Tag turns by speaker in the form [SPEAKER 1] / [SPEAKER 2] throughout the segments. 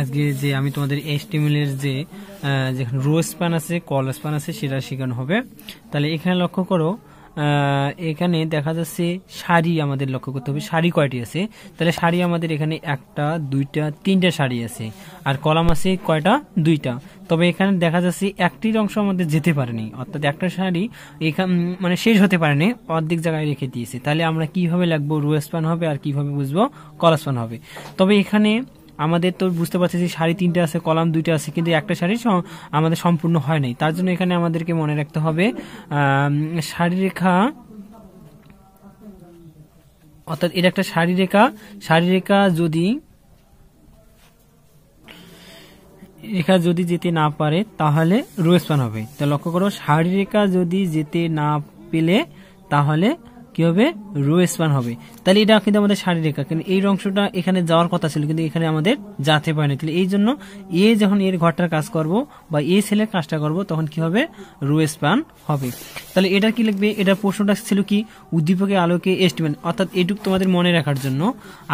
[SPEAKER 1] আজকে যে আমি তোমাদের এস্টিমুলের যে যেখানে রোজ পান আছে কলস পান আছে সেটা শেখানো হবে তাহলে এখানে লক্ষ্য করো এখানে দেখা যাচ্ছে শাড়ি আমাদের লক্ষ্য করতে হবে শাড়ি কয়টি আছে তাহলে শাড়ি আমাদের এখানে একটা দুইটা তিনটা শাড়ি আছে আর কলাম আছে কয়টা দুইটা তবে এখানে দেখা যাচ্ছে একটির অংশ আমাদের যেতে পারেনি অর্থাৎ একটা শাড়ি এখান মানে শেষ হতে পারেনি অর্ধেক জায়গায় রেখে দিয়েছে তাহলে আমরা কিভাবে লাগবো রুয়েসপান হবে আর কিভাবে বুঝবো কলাসপান হবে তবে এখানে আমাদের তো বুঝতে পারছি যে শাড়ি তিনটে আছে কলাম দুইটা আছে কিন্তু একটা শাড়ি আমাদের সম্পূর্ণ হয় নাই তার জন্য এখানে আমাদেরকে মনে রাখতে হবে রেখা অর্থাৎ এটা একটা শাড়ি রেখা যদি রেখা যদি যেতে না পারে তাহলে রোয়েসপান হবে তো লক্ষ্য করো রেখা যদি যেতে না পেলে তাহলে কি হবে রু স্পান হবে তাহলে এটা কিন্তু আমাদের শারীরিক কিন্তু এই অংশটা এখানে যাওয়ার কথা ছিল কিন্তু এখানে আমাদের যাতে পারে না তাহলে এই জন্য এ যখন এর ঘরটার কাজ করব বা এ ছেলের কাজটা করব তখন কি হবে রু স্পান হবে তাহলে এটা কি লিখবে এটা প্রশ্নটা ছিল কি উদ্দীপকে আলোকে এস্টিমেট অর্থাৎ এটুক তোমাদের মনে রাখার জন্য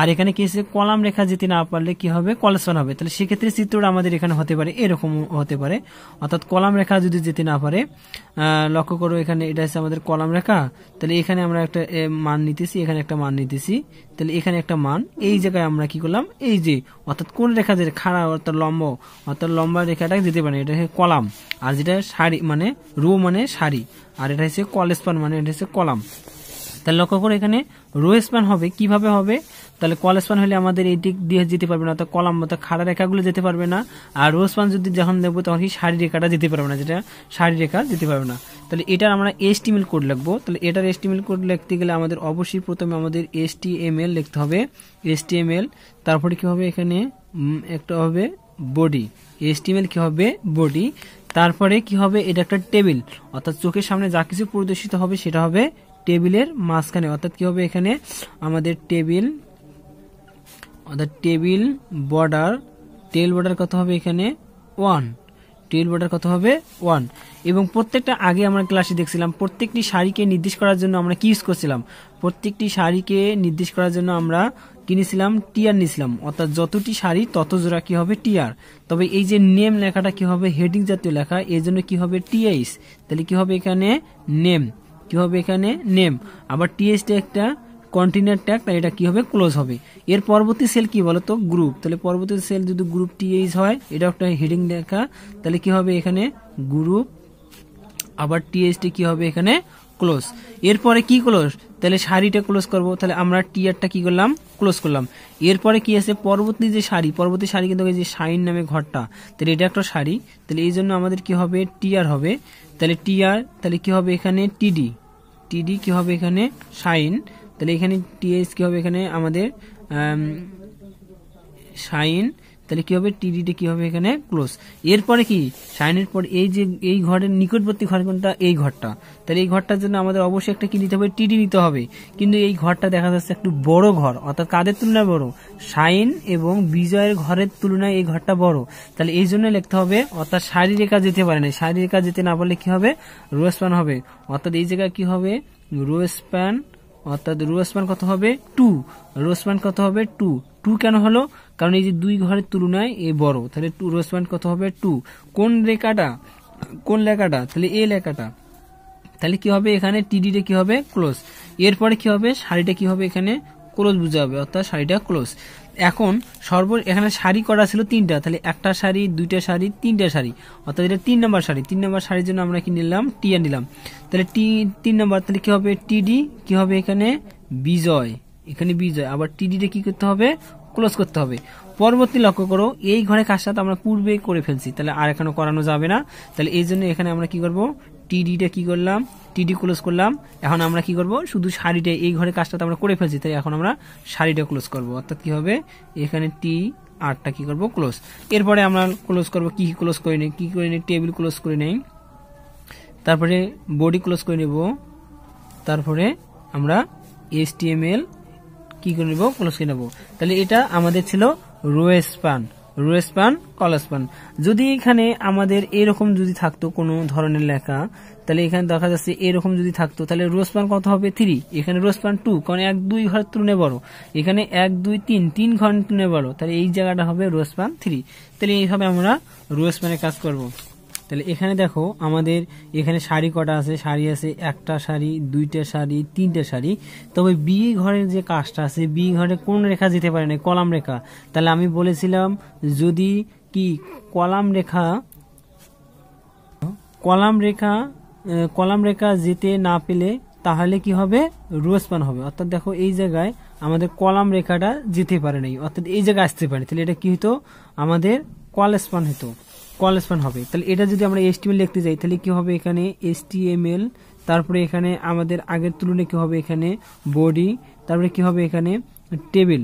[SPEAKER 1] আর এখানে কি কলাম রেখা যেতে না পারলে কি হবে কলাসন হবে তাহলে সেক্ষেত্রে চিত্রটা আমাদের এখানে হতে পারে এরকম হতে পারে অর্থাৎ কলাম রেখা যদি যেতে না পারে লক্ষ্য করো এখানে এটা হচ্ছে আমাদের কলাম রেখা তাহলে এখানে আমরা একটা মান নিতেছি এখানে একটা মান নিতেছি তাহলে এখানে একটা মান এই জায়গায় আমরা কি করলাম এই যে অর্থাৎ কোন রেখা যে খাড়া অর্থাৎ লম্ব অর্থাৎ লম্বা রেখাটা দিতে পারে এটা হচ্ছে কলাম আর যেটা সারি মানে রো মানে সারি আর এটা হচ্ছে কল স্পান মানে এটা হচ্ছে কলাম তাহলে লক্ষ্য করে এখানে রো স্পান হবে কিভাবে হবে তাহলে কলেসপান হলে আমাদের এই দিক দিয়ে যেতে পারবে না অর্থাৎ কলাম অর্থাৎ খাড়া রেখাগুলো যেতে পারবে না আর রোজপান যদি যখন দেখবো তখন কি সারি রেখাটা যেতে পারবে না যেটা সারি রেখা যেতে পারবে না তাহলে এটার আমরা এসটিমেল কোড লিখবো তাহলে এটার এসটিমেল কোড লিখতে গেলে আমাদের অবশ্যই প্রথমে আমাদের এল লিখতে হবে এল তারপরে কি হবে এখানে একটা হবে বডি এল কি হবে বডি তারপরে কি হবে এটা একটা টেবিল অর্থাৎ চোখের সামনে যা কিছু প্রদর্শিত হবে সেটা হবে টেবিলের মাঝখানে অর্থাৎ কি হবে এখানে আমাদের টেবিল অর্থাৎ টেবিল বর্ডার টেল বর্ডার কত হবে এখানে ওয়ান টেল বর্ডার কত হবে ওয়ান এবং প্রত্যেকটা আগে আমরা ক্লাসে দেখছিলাম প্রত্যেকটি শাড়িকে নির্দেশ করার জন্য আমরা কি ইউজ করছিলাম প্রত্যেকটি শাড়িকে নির্দেশ করার জন্য আমরা কিনেছিলাম টিয়ার নিয়েছিলাম অর্থাৎ যতটি শাড়ি তত জোড়া কী হবে টিয়ার তবে এই যে নেম লেখাটা কি হবে হেডিং জাতীয় লেখা এর জন্য কী হবে টিএইস তাহলে কি হবে এখানে নেম কি হবে এখানে নেম আবার টিএইসটা একটা কন্টেনার ট্যাগ তাহলে এটা কি হবে ক্লোজ হবে এর পরবর্তী সেল কি বলো তো গ্রুপ তাহলে পরবর্তী সেল যদি গ্রুপ টিএইচ হয় এটা একটা হেডিং দেখা তাহলে কি হবে এখানে গ্রুপ আবার টিএইচটি কি হবে এখানে ক্লোজ এরপরে কি ক্লোজ তাহলে শাড়িটা ক্লোজ করব তাহলে আমরা টিয়ারটা কি করলাম ক্লোজ করলাম এরপরে কি আছে পরবর্তী যে শাড়ি পরবর্তী শাড়ি কিন্তু যে শাইন নামে ঘরটা তাহলে এটা একটা শাড়ি তাহলে এই জন্য আমাদের কি হবে টিয়ার হবে তাহলে টিয়ার তাহলে কি হবে এখানে টিডি টিডি কি হবে এখানে শাইন তাহলে এখানে টিএস কী হবে এখানে আমাদের সাইন তাহলে কী হবে টিডিটা কী হবে এখানে ক্লোজ এরপরে কি সাইনের পর এই যে এই ঘরের নিকটবর্তী ঘর কোনটা এই ঘরটা তাহলে এই ঘরটার জন্য আমাদের অবশ্যই একটা কি নিতে হবে টিডি নিতে হবে কিন্তু এই ঘরটা দেখা যাচ্ছে একটু বড় ঘর অর্থাৎ কাদের তুলনায় বড় সাইন এবং বিজয়ের ঘরের তুলনায় এই ঘরটা বড় তাহলে এই জন্য লিখতে হবে অর্থাৎ শারীরিকা যেতে পারে না শারীরিকা যেতে না পারলে কি হবে রোস্প্যান হবে অর্থাৎ এই জায়গায় কি হবে রোস্প্যান অর্থাৎ রোসমান কত হবে টু রোসমান কত হবে টু টু কেন হলো কারণ এই যে দুই ঘরের তুলনায় এ বড় তাহলে টু রোসমান কত হবে টু কোন রেখাটা কোন লেখাটা তাহলে এ লেখাটা তাহলে কি হবে এখানে টিডিটা কি হবে ক্লোজ এরপরে কি হবে শাড়িটা কি হবে এখানে ক্লোজ বুঝে হবে অর্থাৎ শাড়িটা ক্লোজ এখন সর্ব এখানে শাড়ি করা ছিল তিনটা তাহলে একটা শাড়ি দুইটা শাড়ি তিনটা শাড়ি অর্থাৎ এটা তিন নম্বর শাড়ি তিন নম্বর শাড়ির জন্য আমরা কি নিলাম টিয়া নিলাম তাহলে টি তিন নম্বর তাহলে কি হবে টিডি কি হবে এখানে বিজয় এখানে বিজয় আবার টিডিটা কি করতে হবে ক্লোজ করতে হবে পরবর্তী লক্ষ্য করো এই ঘরে কাজটা তো আমরা পূর্বেই করে ফেলছি তাহলে আর এখানে করানো যাবে না তাহলে এই জন্য এখানে আমরা কি করব টিডিটা কি করলাম টিডি ক্লোজ করলাম এখন আমরা কি করব শুধু শাড়িটা এই ঘরে কাজটা তো আমরা করে ফেলছি তাই এখন আমরা শাড়িটা ক্লোজ করব অর্থাৎ কি হবে এখানে টি আরটা কি করব ক্লোজ এরপরে আমরা ক্লোজ করব কি ক্লোজ করে নেই কি করে নেই টেবিল ক্লোজ করে নেই তারপরে বডি ক্লোজ করে নেব তারপরে আমরা এস এল কি করে নেব ক্লোজ করে নেব তাহলে এটা আমাদের ছিল রোয়েসপান পান রোয়েস পান পান যদি এখানে আমাদের এরকম যদি থাকতো কোনো ধরনের লেখা তাহলে এখানে দেখা যাচ্ছে এরকম যদি থাকতো তাহলে রোসপান পান কত হবে থ্রি এখানে রোসপান পান টু কারণ এক দুই ঘর তুলনে বড় এখানে এক দুই তিন তিন ঘর তুলনে বড় তাহলে এই জায়গাটা হবে রোসপান পান থ্রি তাহলে এইভাবে আমরা রোজ কাজ করবো তাহলে এখানে দেখো আমাদের এখানে শাড়ি কটা আছে শাড়ি আছে একটা শাড়ি দুইটা শাড়ি তিনটা শাড়ি তবে বিয়ে ঘরের যে কাজটা আছে বিয়ে ঘরে কোন রেখা যেতে পারে না কলাম রেখা তাহলে আমি বলেছিলাম যদি কি কলাম রেখা কলাম রেখা কলাম রেখা যেতে না পেলে তাহলে কি হবে রোজপান হবে অর্থাৎ দেখো এই জায়গায় আমাদের কলাম রেখাটা যেতে পারে নাই অর্থাৎ এই জায়গায় আসতে পারে তাহলে এটা কি হতো আমাদের কলেজ হতো কল স্প্যান হবে তাহলে এটা যদি আমরা এসটিএমএল লিখতে যাই তাহলে কি হবে এখানে এসটিএমএল তারপরে এখানে আমাদের আগের তুলনায় কি হবে এখানে বডি তারপরে কি হবে এখানে টেবিল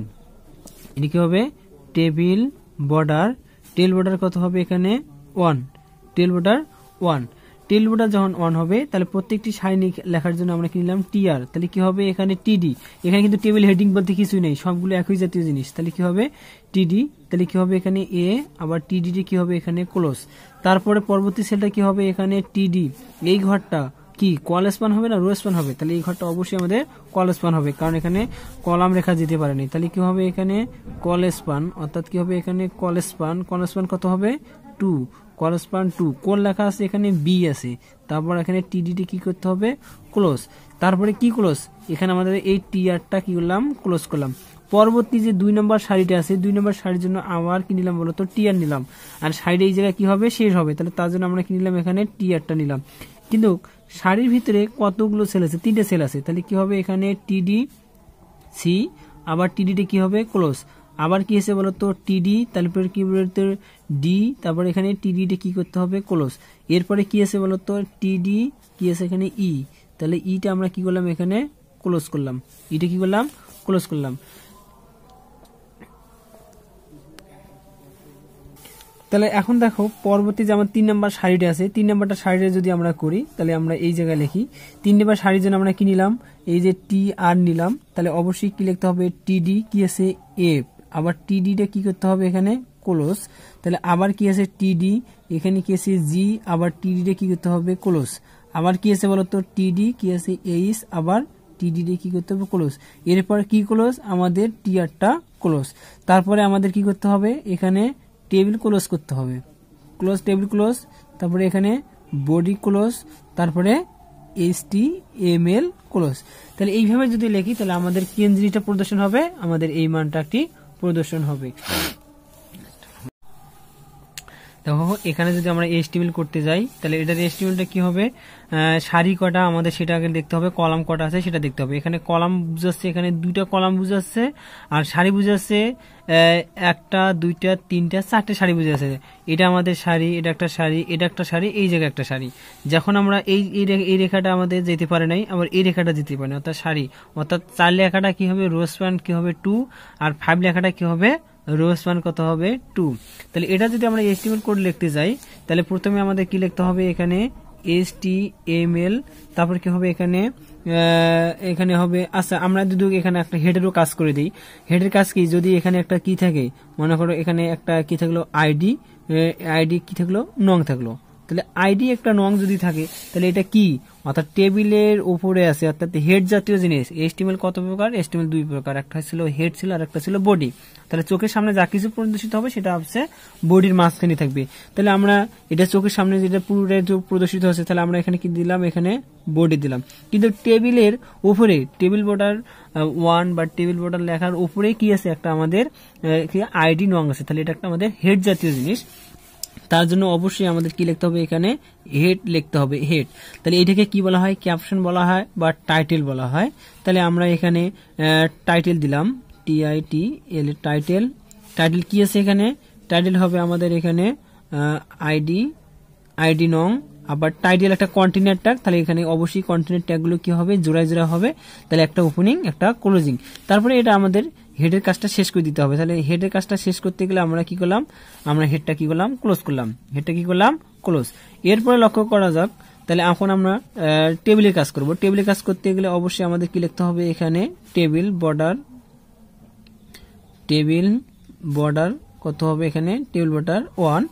[SPEAKER 1] এটা কি হবে টেবিল বর্ডার টেল বর্ডার কত হবে এখানে ওয়ান টেল বর্ডার ওয়ান টেল বর্ডার যখন ওয়ান হবে তাহলে প্রত্যেকটি সাইনিক লেখার জন্য আমরা কিনলাম টিআর তাহলে কি হবে এখানে টিডি এখানে কিন্তু টেবিল হেডিং বলতে কিছুই নেই সবগুলো একই জাতীয় জিনিস তাহলে কি হবে টিডি তাহলে কি হবে এখানে এ আবার টিডিটি কি হবে এখানে ক্লোজ তারপরে পরবর্তী সেলটা কি হবে এখানে টিডি এই ঘরটা কি কল স্পান হবে না রো স্পান হবে তাহলে এই ঘরটা অবশ্যই আমাদের কল স্পান হবে কারণ এখানে কলাম রেখা যেতে পারেনি তাহলে কি হবে এখানে কল স্পান অর্থাৎ কি হবে এখানে কল স্পান কল স্পান কত হবে টু কল স্পান টু কোন লেখা আছে এখানে বি আছে তারপর এখানে টিডিটি কি করতে হবে ক্লোজ তারপরে কি ক্লোজ এখানে আমাদের এই টিআরটা কি করলাম ক্লোজ করলাম পরবর্তী যে দুই নম্বর শাড়িটা আছে দুই নম্বর শাড়ির জন্য আমার কি নিলাম বলতো টিয়ার নিলাম আর শাড়িটা এই জায়গায় কি হবে শেষ হবে তাহলে তার জন্য আমরা কি নিলাম এখানে টিয়ারটা নিলাম কিন্তু শাড়ির ভিতরে কতগুলো সেল আছে তিনটে সেল আছে তাহলে কি হবে এখানে টিডি সি আবার টিডিটা কি হবে ক্লোজ আবার কি হয়েছে বলতো টিডি তারপরে কি বলতো ডি তারপর এখানে টিডিটা কি করতে হবে ক্লোজ এরপরে কি আছে বলতো টিডি কি আছে এখানে ই e. তাহলে ইটা e আমরা কি করলাম এখানে ক্লোজ করলাম ইটা e কি করলাম ক্লোজ করলাম তাহলে এখন দেখো পরবর্তী যে আমার তিন নাম্বার শাড়িটা আছে তিন নাম্বারটা শাড়িটা যদি আমরা করি তাহলে আমরা এই জায়গায় লিখি তিন নাম্বার শাড়ির জন্য আমরা কি নিলাম এই যে টি আর নিলাম তাহলে অবশ্যই কি লিখতে হবে টিডি কি আছে এফ আবার টিডিটা কি করতে হবে এখানে ক্লোজ তাহলে আবার কি আছে টিডি এখানে কি আছে জি আবার টিডিটা কি করতে হবে ক্লোজ আবার কি আছে বলতো টিডি কি আছে এইচ আবার টিডিডি কি করতে হবে ক্লোজ এরপর কি কোলোস আমাদের টিআরটা ক্লোজ তারপরে আমাদের কি করতে হবে এখানে টেবিল ক্লোজ করতে হবে ক্লোজ টেবিল ক্লোজ তারপরে এখানে বডি ক্লোজ তারপরে H T M L close তাহলে এইভাবে যদি লেখি তাহলে আমাদের কেন্দ্রিটা প্রদর্শন হবে আমাদের এই মানটা একটি প্রদর্শন হবে দেখো এখানে যদি আমরা এস্টিমেল করতে যাই তাহলে এটার এস্টিমেলটা কি হবে সারি কটা আমাদের সেটা আগে দেখতে হবে কলাম কটা আছে সেটা দেখতে হবে এখানে কলাম বুঝাচ্ছে এখানে দুইটা কলাম বুঝাচ্ছে আর শাড়ি বুঝাচ্ছে একটা দুইটা তিনটা চারটে শাড়ি বুঝাচ্ছে এটা আমাদের শাড়ি এটা একটা শাড়ি এটা একটা শাড়ি এই জায়গায় একটা শাড়ি যখন আমরা এই এই রেখাটা আমাদের যেতে পারে নাই আবার এই রেখাটা যেতে পারে না অর্থাৎ শাড়ি অর্থাৎ চার লেখাটা কী হবে রোজ প্যান্ট কী হবে টু আর ফাইভ লেখাটা কী হবে রোস মান কত হবে টু তাহলে এটা যদি আমরা এস্টিমেট কোড লিখতে যাই তাহলে প্রথমে আমাদের কি লিখতে হবে এখানে এস টি এম এল তারপর কি হবে এখানে এখানে হবে আচ্ছা আমরা যদি এখানে একটা হেডেরও কাজ করে দিই হেডের কাজ কি যদি এখানে একটা কি থাকে মনে করো এখানে একটা কি থাকলো আইডি আইডি কি থাকলো নং থাকলো তাহলে আইডি একটা নং যদি থাকে তাহলে এটা কি অর্থাৎ টেবিলের ওপরে আছে অর্থাৎ হেড জাতীয় জিনিস এস্টিমেল কত প্রকার এস্টিমেল দুই প্রকার একটা ছিল হেড ছিল আর একটা ছিল বডি তাহলে চোখের সামনে যা কিছু প্রদর্শিত হবে সেটা হচ্ছে বডির মাঝখানে থাকবে তাহলে আমরা এটা চোখের সামনে যেটা পুরোটাই প্রদর্শিত হচ্ছে তাহলে আমরা এখানে কি দিলাম এখানে বডি দিলাম কিন্তু টেবিলের ওপরে টেবিল বর্ডার ওয়ান বা টেবিল বোর্ডার লেখার ওপরে কি আছে একটা আমাদের আইডি নং আছে তাহলে এটা একটা আমাদের হেড জাতীয় জিনিস তার জন্য অবশ্যই আমাদের কি লিখতে হবে এখানে হেড লিখতে হবে হেড তাহলে এটাকে কি বলা হয় ক্যাপশন বলা হয় বা টাইটেল বলা হয় তাহলে আমরা এখানে টাইটেল দিলাম টিআইটি এল টাইটেল টাইটেল কি আছে এখানে টাইটেল হবে আমাদের এখানে আইডি আইডি নং আবার টাইটেল একটা কন্টেনার ট্যাগ তাহলে এখানে অবশ্যই কন্টেনার ট্যাগগুলো কি হবে জোড়ায় জোড়া হবে তাহলে একটা ওপেনিং একটা ক্লোজিং তারপরে এটা আমাদের হেডের কাজটা শেষ করে দিতে হবে তাহলে হেডের কাজটা শেষ করতে গেলে আমরা কি করলাম আমরা হেডটা কি করলাম ক্লোজ করলাম হেডটা কি করলাম ক্লোজ এরপরে লক্ষ্য করা যাক তাহলে এখন আমরা টেবিলে কাজ করব টেবিলে কাজ করতে গেলে অবশ্যই আমাদের কি লিখতে হবে এখানে টেবিল বর্ডার টেবিল বর্ডার কত হবে এখানে টেবিল বর্ডার ওয়ান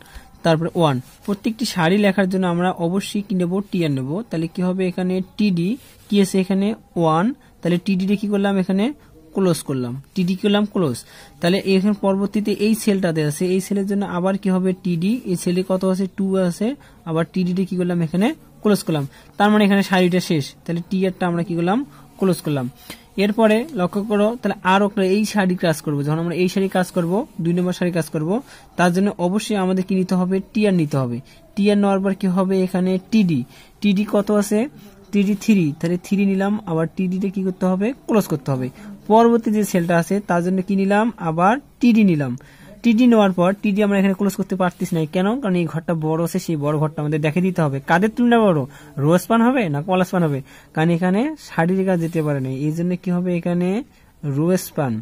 [SPEAKER 1] তারপরে ওয়ান প্রত্যেকটি শাড়ি লেখার জন্য আমরা অবশ্যই কি নেবো আর নেবো তাহলে কি হবে এখানে টিডি কি এসে এখানে ওয়ান তাহলে টিডিটা কি করলাম এখানে ক্লোজ করলাম টিডি করলাম ক্লোজ তাহলে এখন পরবর্তীতে এই সেলটাতে আছে এই সেলের জন্য আবার কি হবে টিডি এই সেলে কত আছে টু আছে আবার টিডিটা কি করলাম এখানে ক্লোজ করলাম তার মানে এখানে শাড়িটা শেষ তাহলে টি আরটা আমরা কি করলাম ক্লোজ করলাম এরপরে লক্ষ্য করো তাহলে আরও এই শাড়ি কাজ করবো যখন আমরা এই শাড়ি কাজ করব দুই নম্বর শাড়ি কাজ করব তার জন্য অবশ্যই আমাদের কি নিতে হবে টিয়ার নিতে হবে টিয়ার নেওয়ার পর কি হবে এখানে টিডি টিডি কত আছে টিডি থ্রি তাহলে থ্রি নিলাম আবার টিডিটা কি করতে হবে ক্লোজ করতে হবে পরবর্তী যে সেলটা আছে তার জন্য কি নিলাম আবার টিডি নিলাম টিডি নেওয়ার পর টিডি আমরা এখানে ক্লোজ করতে পারতিস না কেন কারণ এই ঘরটা বড় আছে সেই বড় ঘরটা আমাদের দেখে দিতে হবে কাদের তুলনা বড় রোজ পান হবে না পলাশ পান হবে কারণ এখানে শাড়ির কাজ যেতে পারে না এই জন্য কি হবে এখানে রোজ পান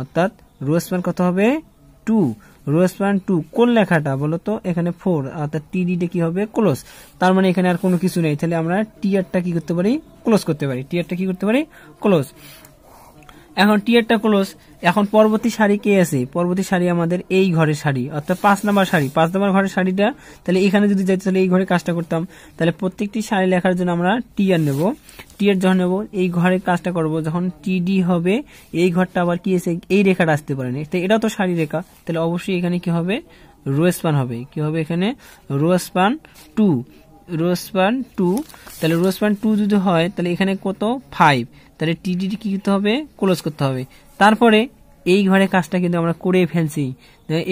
[SPEAKER 1] অর্থাৎ রোজ পান কত হবে টু রোজ পান টু কোন লেখাটা বলো তো এখানে ফোর অর্থাৎ টিডিটা কি হবে ক্লোজ তার মানে এখানে আর কোনো কিছু নেই তাহলে আমরা টিয়ারটা কি করতে পারি ক্লোজ করতে পারি টিয়ারটা কি করতে পারি ক্লোজ এখন টিয়ারটা ক্লোজ এখন পরবর্তী শাড়ি কে আছে পরবর্তী শাড়ি আমাদের এই ঘরের শাড়ি অর্থাৎ পাঁচ নাম্বার শাড়ি পাঁচ নাম্বার ঘরের শাড়িটা তাহলে এখানে যদি যাই তাহলে এই ঘরে কাজটা করতাম তাহলে প্রত্যেকটি শাড়ি লেখার জন্য আমরা টিয়ার নেব টিয়ার যখন নেব এই ঘরের কাজটা করব যখন টিডি হবে এই ঘরটা আবার কি আছে এই রেখাটা আসতে পারেনি তো এটা তো শাড়ি রেখা তাহলে অবশ্যই এখানে কি হবে রোয়েসপান হবে কি হবে এখানে রোয়েসপান টু রোসপান টু তাহলে রোসপান টু যদি হয় তাহলে এখানে কত ফাইভ তাহলে টিডিটি কি করতে হবে ক্লোজ করতে হবে তারপরে এই ঘরের কাজটা কিন্তু আমরা করে ফেলছি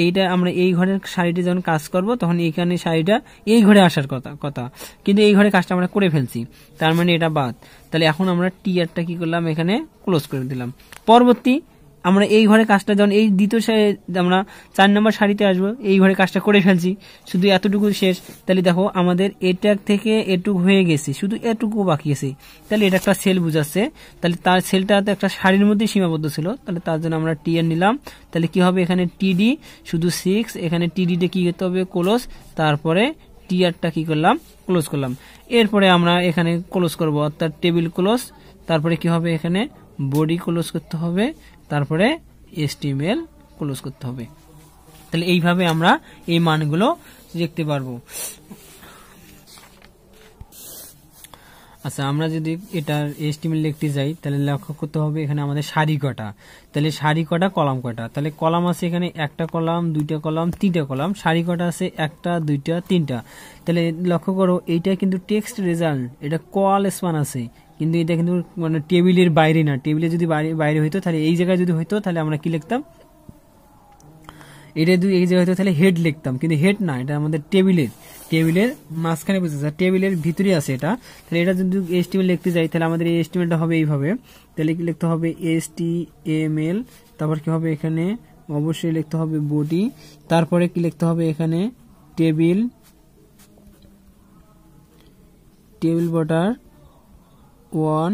[SPEAKER 1] এইটা আমরা এই ঘরের শাড়িটা যখন কাজ করব তখন এইখানে শাড়িটা এই ঘরে আসার কথা কথা কিন্তু এই ঘরের কাজটা আমরা করে ফেলছি তার মানে এটা বাদ তাহলে এখন আমরা টিয়ারটা কি করলাম এখানে ক্লোজ করে দিলাম পরবর্তী আমরা এই ঘরে কাজটা যেমন এই দ্বিতীয় আমরা চার নম্বর শাড়িতে আসবো এই ঘরে কাজটা করে ফেলছি শুধু এতটুকু শেষ তাহলে দেখো আমাদের এটার থেকে এটুকু হয়ে গেছে শুধু এটুকু বাকি আছে তাহলে এটা একটা সেল বুঝাচ্ছে তাহলে তার সেলটা তো একটা শাড়ির মধ্যে সীমাবদ্ধ ছিল তাহলে তার জন্য আমরা টি নিলাম তাহলে কি হবে এখানে টিডি শুধু সিক্স এখানে টিডিটা কি করতে হবে ক্লোজ তারপরে টিয়ারটা কি করলাম ক্লোজ করলাম এরপরে আমরা এখানে ক্লোজ করব অর্থাৎ টেবিল ক্লোজ তারপরে কি হবে এখানে বডি ক্লোজ করতে হবে তারপরে এসটিমেল ক্লোজ করতে হবে তাহলে এইভাবে আমরা এই মানগুলো দেখতে পারবো আচ্ছা আমরা যদি এটার এস্টিমেট লিখতে যাই তাহলে লক্ষ্য করতে হবে এখানে আমাদের সারি কটা তাহলে সারি কটা কলাম কটা তাহলে কলাম আছে এখানে একটা কলাম দুইটা কলাম তিনটা কলাম সারি কটা আছে একটা দুইটা তিনটা তাহলে লক্ষ্য করো এইটা কিন্তু টেক্সট রেজাল্ট এটা কল স্পান আছে কিন্তু এটা কিন্তু মানে টেবিলের বাইরে না টেবিলে যদি বাইরে হইতো তাহলে এই জায়গায় যদি হইতো তাহলে আমরা কি লিখতাম এটা যদি এই জায়গায় হইতো তাহলে হেড লিখতাম কিন্তু হেড না এটা আমাদের টেবিলের টেবিলের মাঝখানে বসে আছে টেবিলের ভিতরে আছে এটা তাহলে এটা যদি এস্টিমেল লিখতে যাই তাহলে আমাদের এই এস্টিমেলটা হবে এইভাবে তাহলে কি লিখতে হবে এস টি এম এল তারপর কি হবে এখানে অবশ্যই লিখতে হবে বডি তারপরে কি লিখতে হবে এখানে টেবিল টেবিল বটার ওয়ান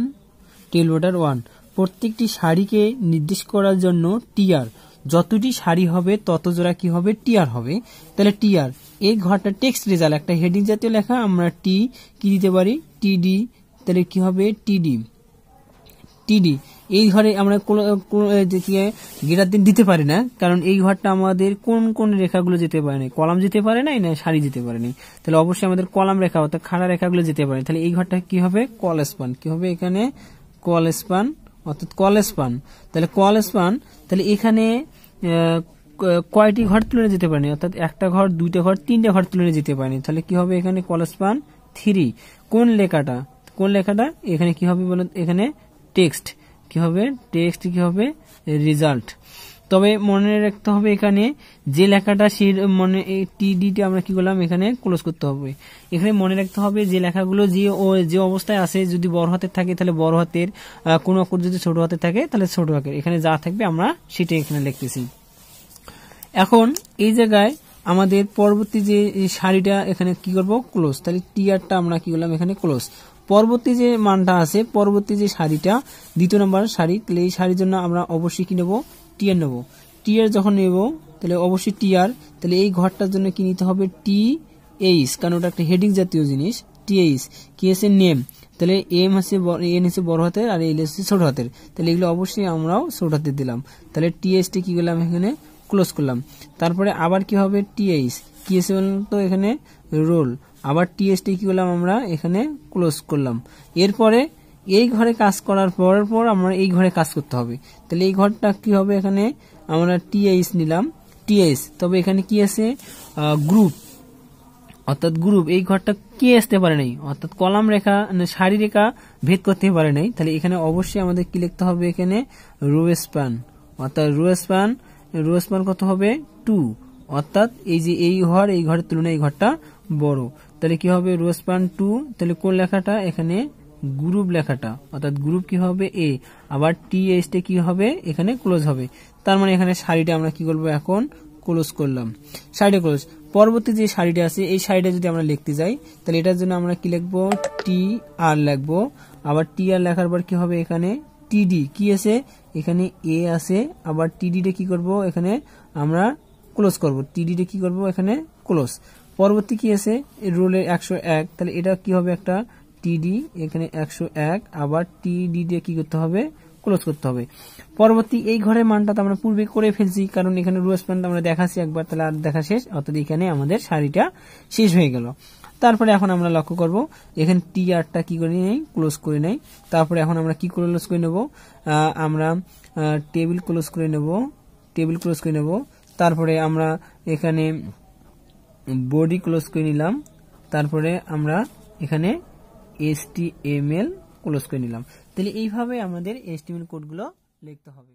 [SPEAKER 1] টেল ওয়াটার ওয়ান প্রত্যেকটি শাড়িকে নির্দেশ করার জন্য টিয়ার যতটি শাড়ি হবে তত জোড়া কি হবে টিয়ার হবে তাহলে টিয়ার এই ঘরটা টেক্সট রেজাল্ট একটা হেডিং জাতীয় লেখা আমরা টি কি দিতে পারি টিডি তাহলে কি হবে টিডি টিডি এই ঘরে আমরা গেটার দিন দিতে পারি না কারণ এই ঘরটা আমাদের কোন কোন রেখাগুলো যেতে পারে না কলাম যেতে পারে নাই না সারি যেতে পারেনি তাহলে অবশ্যই আমাদের কলাম রেখা অর্থাৎ খাড়া রেখাগুলো যেতে পারে তাহলে এই ঘরটা কি হবে কল স্পান কি হবে এখানে কল স্পান অর্থাৎ কল স্পান তাহলে কল স্পান তাহলে এখানে কয়টি ঘর তুলে যেতে পারেনি অর্থাৎ একটা ঘর দুইটা ঘর তিনটা ঘর তুলে যেতে পারেনি তাহলে কি হবে এখানে কল স্পান থ্রি কোন লেখাটা কোন লেখাটা এখানে কি হবে বলুন এখানে টেক্সট কি হবে টেক্সট কি হবে রেজাল্ট তবে মনে রাখতে হবে এখানে যে লেখাটা সে মনে টিডিটি আমরা কি করলাম এখানে ক্লোজ করতে হবে এখানে মনে রাখতে হবে যে লেখাগুলো যে ও যে অবস্থায় আছে যদি বড় হাতের থাকে তাহলে বড় হাতের কোনো অক্ষর যদি ছোট হাতে থাকে তাহলে ছোট হাতের এখানে যা থাকবে আমরা সেটাই এখানে লিখতেছি এখন এই জায়গায় আমাদের পরবর্তী যে শাড়িটা এখানে কি করব ক্লোজ তাহলে টিয়ারটা আমরা কি করলাম এখানে ক্লোজ পরবর্তী যে মানটা আছে পরবর্তী যে শাড়িটা দ্বিতীয় নম্বর শাড়ি তাহলে এই শাড়ির জন্য আমরা অবশ্যই কি নেব টিয়ার নেব টিয়ার যখন নেব তাহলে অবশ্যই টিয়ার তাহলে এই ঘরটার জন্য কি নিতে হবে টি এইস কারণ ওটা একটা হেডিং জাতীয় জিনিস টি এইস কি আছে নেম তাহলে এম হচ্ছে এন হচ্ছে বড় হাতের আর এল হচ্ছে ছোট হাতের তাহলে এগুলো অবশ্যই আমরাও ছোট হাতে দিলাম তাহলে টি এইসটি কি করলাম এখানে ক্লোজ করলাম তারপরে আবার কি হবে টি এইস কি এসে বলুন তো এখানে রোল আবার টিএসটি কি করলাম আমরা এখানে ক্লোজ করলাম এরপরে এই ঘরে কাজ করার পর পর আমরা এই ঘরে কাজ করতে হবে তাহলে এই ঘরটা কি হবে এখানে আমরা টিএস নিলাম টিএস তবে এখানে কি আছে গ্রুপ অর্থাৎ গ্রুপ এই ঘরটা কে আসতে পারে নাই অর্থাৎ কলাম রেখা মানে সারি রেখা ভেদ করতে পারে নাই তাহলে এখানে অবশ্যই আমাদের কি লিখতে হবে এখানে রুয়েসপান অর্থাৎ রুয়েসপান রুয়েসপান কত হবে টু অর্থাৎ এই যে এই ঘর এই ঘরের তুলনায় এই ঘরটা বড় তাহলে কি হবে রোসপান টু তাহলে কোন লেখাটা এখানে গ্রুপ লেখাটা অর্থাৎ গ্রুপ কি হবে এ আবার টি এইচটা কি হবে এখানে ক্লোজ হবে তার মানে এখানে শাড়িটা আমরা কি করবো এখন ক্লোজ করলাম শাড়িটা ক্লোজ পরবর্তী যে শাড়িটা আছে এই শাড়িটা যদি আমরা লিখতে যাই তাহলে এটার জন্য আমরা কি লিখবো টি আর লিখবো আবার টি আর লেখার পর কি হবে এখানে টিডি কি আছে এখানে এ আছে আবার টিডিটা কি করব এখানে আমরা ক্লোজ করব টিডিটা কি করব এখানে ক্লোজ পরবর্তী কি আছে রোলের একশো এক তাহলে এটা কি হবে একটা টিডি এখানে একশো এক আবার টিডি দিয়ে কি করতে হবে ক্লোজ করতে হবে পরবর্তী এই ঘরের মানটা তো আমরা পূর্বে করে ফেলছি কারণ এখানে রুয়াস মানটা আমরা দেখাচ্ছি একবার তাহলে আর দেখা শেষ অর্থাৎ এখানে আমাদের শাড়িটা শেষ হয়ে গেল তারপরে এখন আমরা লক্ষ্য করব এখানে টি আরটা কি করে নেই ক্লোজ করে নেই তারপরে এখন আমরা কি ক্লোজ করে নেব আমরা টেবিল ক্লোজ করে নেব টেবিল ক্লোজ করে নেব তারপরে আমরা এখানে বডি ক্লোজ করে নিলাম তারপরে আমরা এখানে H T M L close করে নিলাম তাহলে এইভাবে আমাদের এস কোডগুলো লিখতে হবে